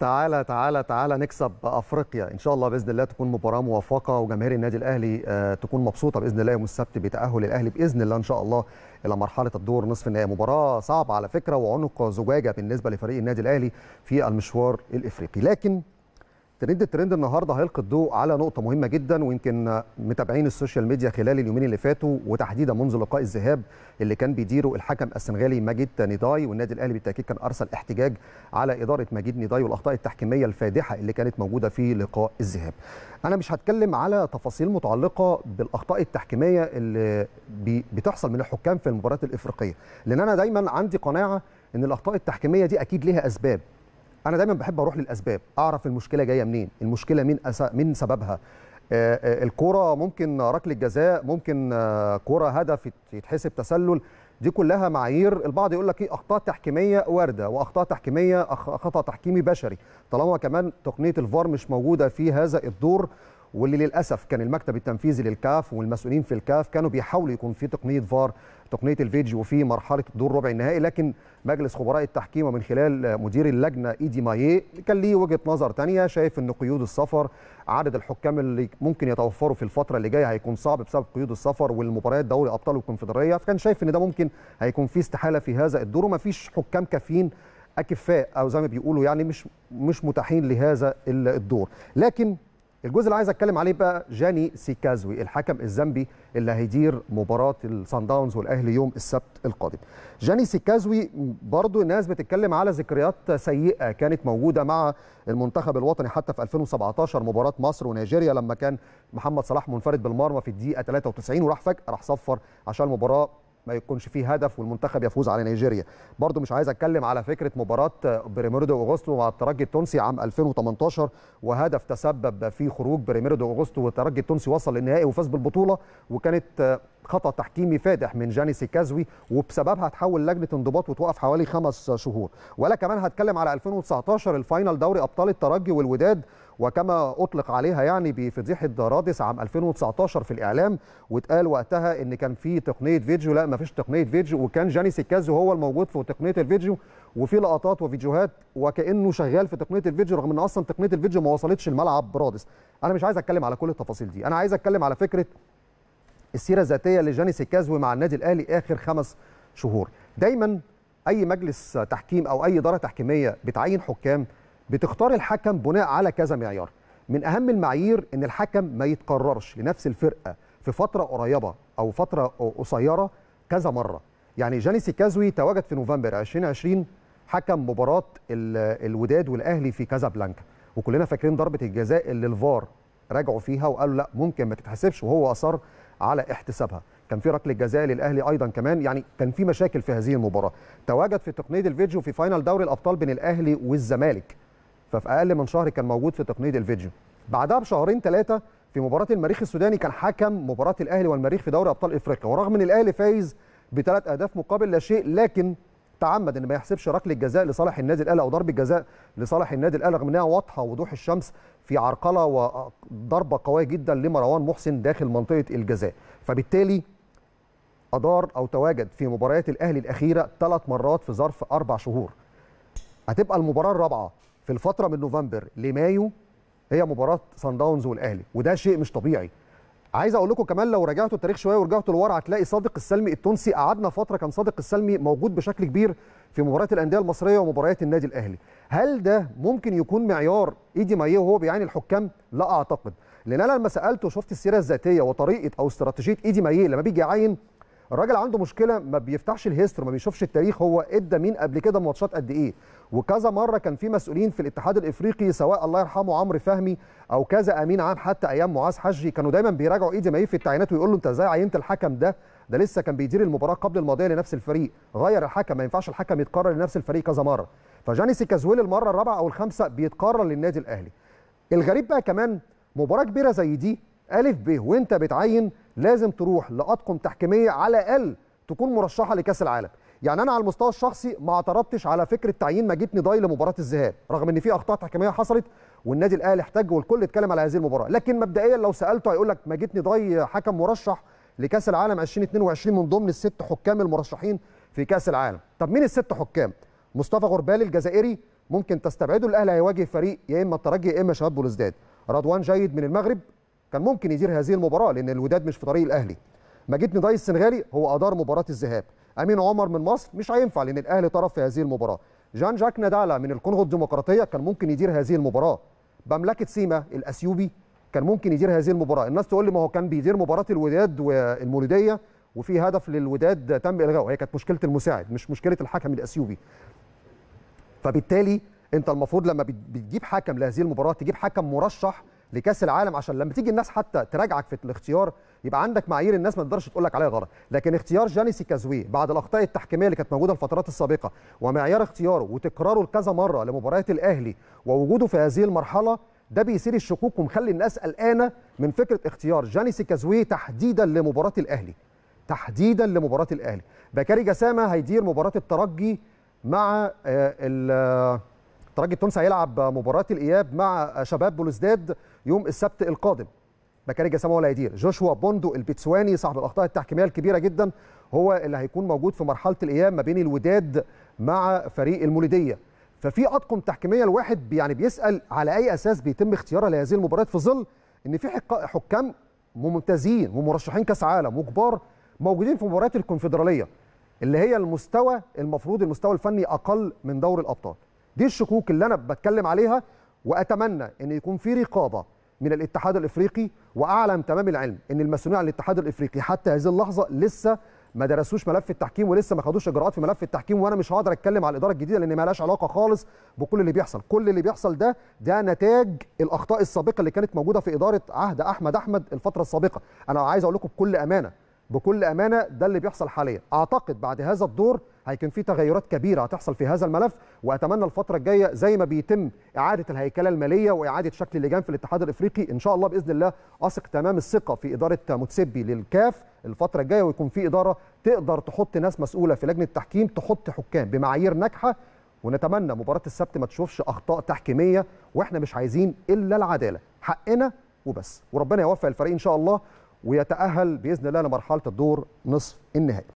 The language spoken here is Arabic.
تعالى تعالى تعالى نكسب افريقيا ان شاء الله باذن الله تكون مباراه موفقه وجماهير النادي الاهلي آه، تكون مبسوطه باذن الله يوم السبت بتاهل الاهلي باذن الله ان شاء الله الى مرحله الدور نصف النهائي مباراه صعبه على فكره وعنق زجاجه بالنسبه لفريق النادي الاهلي في المشوار الافريقي لكن ترند الترند النهارده هيلقي الضوء على نقطه مهمه جدا ويمكن متابعين السوشيال ميديا خلال اليومين اللي فاتوا وتحديدا منذ لقاء الذهاب اللي كان بيديره الحكم السنغالي ماجد نيداي والنادي الاهلي بالتاكيد كان ارسل احتجاج على اداره ماجد نيداي والاخطاء التحكيميه الفادحه اللي كانت موجوده في لقاء الذهاب. انا مش هتكلم على تفاصيل متعلقه بالاخطاء التحكيميه اللي بتحصل من الحكام في المباريات الافريقيه لان انا دايما عندي قناعه ان الاخطاء التحكيميه دي اكيد ليها اسباب انا دايما بحب اروح للاسباب اعرف المشكله جايه منين المشكله مين أس... مين سببها آه، آه، الكرة ممكن ركله جزاء ممكن آه، كرة هدف يتحسب تسلل دي كلها معايير البعض يقول لك ايه اخطاء تحكيميه وارده واخطاء تحكيميه خطا تحكيمي بشري طالما كمان تقنيه الفار مش موجوده في هذا الدور واللي للاسف كان المكتب التنفيذي للكاف والمسؤولين في الكاف كانوا بيحاولوا يكون في تقنيه فار تقنيه الفيديو في مرحله دور ربع النهائي لكن مجلس خبراء التحكيم ومن خلال مدير اللجنه ايدي مايه كان ليه وجهه نظر ثانيه شايف ان قيود السفر عدد الحكام اللي ممكن يتوفروا في الفتره اللي جايه هيكون صعب بسبب قيود السفر والمباريات دوري ابطال والكونفدراليه فكان شايف ان ده ممكن هيكون في استحاله في هذا الدور ومفيش حكام كافيين اكفاء او زي ما بيقولوا يعني مش مش متاحين لهذا الدور لكن الجزء اللي عايز اتكلم عليه بقى جاني سيكازوي الحكم الزامبي اللي هيدير مباراه الصن داونز والاهلي يوم السبت القادم. جاني سيكازوي برضو الناس بتتكلم على ذكريات سيئه كانت موجوده مع المنتخب الوطني حتى في 2017 مباراه مصر ونيجيريا لما كان محمد صلاح منفرد بالمرمى في الدقيقه 93 وراح فجاه راح صفر عشان المباراه ما يكونش فيه هدف والمنتخب يفوز على نيجيريا برضو مش عايز اتكلم على فكره مباراه بريميردو اوغستو مع الترجي التونسي عام 2018 وهدف تسبب في خروج بريميردو اوغستو والترجي التونسي وصل للنهائي وفاز بالبطوله وكانت خطا تحكيمي فادح من جانيسي كازوي وبسببها تحول لجنه انضباط وتوقف حوالي خمس شهور ولا كمان هتكلم على 2019 الفاينل دوري ابطال الترجي والوداد وكما اطلق عليها يعني بفضيحه رادس عام 2019 في الاعلام واتقال وقتها ان كان في تقنيه فيديو لا ما فيش تقنيه فيديو وكان جاني سيكازو هو الموجود في تقنيه الفيديو وفي لقطات وفيديوهات وكانه شغال في تقنيه الفيديو رغم ان اصلا تقنيه الفيديو ما وصلتش الملعب برادس انا مش عايز اتكلم على كل التفاصيل دي انا عايز اتكلم على فكره السيره الذاتيه لجاني سيكازو مع النادي الاهلي اخر خمس شهور دايما اي مجلس تحكيم او اي اداره تحكيميه بتعين حكام بتختار الحكم بناء على كذا معيار من اهم المعايير ان الحكم ما يتكررش لنفس الفرقه في فتره قريبه او فتره قصيره كذا مره يعني جانيسي كازوي تواجد في نوفمبر 2020 حكم مباراه الوداد والاهلي في كازابلانكا وكلنا فاكرين ضربه الجزاء اللي الفار راجعوا فيها وقالوا لا ممكن ما تتحسبش وهو اصر على احتسابها كان في ركله جزاء للاهلي ايضا كمان يعني كان في مشاكل في هذه المباراه تواجد في تقنيه الفيديو في فاينل دوري الابطال بين الاهلي والزمالك ففي اقل من شهر كان موجود في تقنيه الفيديو بعدها بشهرين ثلاثه في مباراه المريخ السوداني كان حكم مباراه الاهلي والمريخ في دوري ابطال افريقيا ورغم ان الاهلي فايز بثلاث اهداف مقابل لا شيء لكن تعمد ان ما يحسبش ركله جزاء لصالح النادي الاهلي او ضربه جزاء لصالح النادي الاهلي رغم انها واضحه وضوح الشمس في عرقله وضربه قويه جدا لمروان محسن داخل منطقه الجزاء فبالتالي ادار او تواجد في مباريات الاهلي الاخيره ثلاث مرات في ظرف اربع شهور هتبقى المباراه الرابعه في الفتره من نوفمبر لمايو هي مباراه سان داونز والاهلي وده شيء مش طبيعي عايز اقول لكم كمان لو رجعتوا التاريخ شويه ورجعتوا لورا هتلاقي صادق السلمي التونسي قعدنا فتره كان صادق السلمي موجود بشكل كبير في مباريات الانديه المصريه ومباريات النادي الاهلي هل ده ممكن يكون معيار ايدي مايه وهو بيعاني الحكام لا اعتقد لان انا لما سالته شفت السيره الذاتيه وطريقه او استراتيجيه ايدي مايه لما بيجي يعين الراجل عنده مشكله ما بيفتحش الهيستوري ما بيشوفش التاريخ هو ادى مين قبل كده ماتشات قد ايه وكذا مره كان في مسؤولين في الاتحاد الافريقي سواء الله يرحمه عمرو فهمي او كذا امين عام حتى ايام معاذ حجي كانوا دايما بيراجعوا ايدي مايف في التعيينات ويقول له انت ازاي عينت الحكم ده ده لسه كان بيدير المباراه قبل الماضيه لنفس الفريق غير الحكم ما ينفعش الحكم يتكرر لنفس الفريق كذا مره فجانيسي كازويل المره الرابعه او الخامسه بيتكرر للنادي الاهلي الغريب بقى كمان مباراه كبيره زي دي ا ب وانت بتعين لازم تروح لاطقم تحكيميه على الاقل تكون مرشحه لكاس العالم يعني انا على المستوى الشخصي ما اعترضتش على فكره تعيين مجيد نضاي لمباراه الذهاب رغم ان في اخطاء تحكيميه حصلت والنادي الاهلي احتج والكل اتكلم على هذه المباراه لكن مبدئيا لو سالته هيقول لك مجيد نضاي حكم مرشح لكاس العالم 2022 من ضمن الست حكام المرشحين في كاس العالم طب مين الست حكام مصطفى غربال الجزائري ممكن تستبعده الاهلي هيواجه فريق يا اما الترجي يا اما شباب بولزداد رضوان جيد من المغرب كان ممكن يدير هذه المباراه لان الوداد مش في طريق الاهلي مجيد نداي السنغالي هو ادار مباراه الذهاب امين عمر من مصر مش هينفع لان الاهلي طرف في هذه المباراه جان جاك ندالا من الكونغو الديمقراطيه كان ممكن يدير هذه المباراه بمملكه سيما الاثيوبي كان ممكن يدير هذه المباراه الناس تقول لي ما هو كان بيدير مباراه الوداد والمولوديه وفي هدف للوداد تم الغائه هي كانت مشكله المساعد مش مشكله الحكم الاثيوبي فبالتالي انت المفروض لما بتجيب حكم لهذه المباراه تجيب حكم مرشح لكاس العالم عشان لما تيجي الناس حتى تراجعك في الاختيار يبقى عندك معايير الناس ما تقدرش تقول لك عليها غلط لكن اختيار جانيسي كازوي بعد الاخطاء التحكيميه اللي كانت موجوده الفترات السابقه ومعيار اختياره وتكراره لكذا مره لمباريات الاهلي ووجوده في هذه المرحله ده بيثير الشكوك ومخلي الناس قلقانه من فكره اختيار جانيسي كازوي تحديدا لمباراه الاهلي تحديدا لمباراه الاهلي بكاري جسامه هيدير مباراه الترجي مع آه ترجي التونسي هيلعب مباراه الاياب مع شباب بلوزداد يوم السبت القادم مكان جسام هو اللي هيدير جوشوا بوندو البتسواني صاحب الاخطاء التحكيميه الكبيره جدا هو اللي هيكون موجود في مرحله الاياب ما بين الوداد مع فريق المولوديه ففي اطقم تحكيميه الواحد يعني بيسال على اي اساس بيتم اختيارها لهذه المباريات في ظل ان في حكام ممتازين ومرشحين كاس عالم وكبار موجودين في مباريات الكونفدراليه اللي هي المستوى المفروض المستوى الفني اقل من دور الابطال دي الشكوك اللي انا بتكلم عليها واتمنى ان يكون في رقابه من الاتحاد الافريقي واعلم تمام العلم ان المسؤولين عن الاتحاد الافريقي حتى هذه اللحظه لسه ما درسوش ملف التحكيم ولسه ما خدوش اجراءات في ملف التحكيم وانا مش هقدر اتكلم على الاداره الجديده لان ما لهاش علاقه خالص بكل اللي بيحصل كل اللي بيحصل ده ده نتاج الاخطاء السابقه اللي كانت موجوده في اداره عهد احمد احمد الفتره السابقه انا عايز اقول لكم بكل امانه بكل امانه ده اللي بيحصل حاليا اعتقد بعد هذا الدور هيكون في تغيرات كبيره هتحصل في هذا الملف واتمنى الفتره الجايه زي ما بيتم اعاده الهيكله الماليه واعاده شكل اللجان في الاتحاد الافريقي ان شاء الله باذن الله اثق تمام الثقه في اداره متسبي للكاف الفتره الجايه ويكون في اداره تقدر تحط ناس مسؤوله في لجنه التحكيم تحط حكام بمعايير ناجحه ونتمنى مباراه السبت ما تشوفش اخطاء تحكيميه واحنا مش عايزين الا العداله حقنا وبس وربنا يوفق الفريق ان شاء الله ويتاهل باذن الله لمرحله الدور نصف النهائي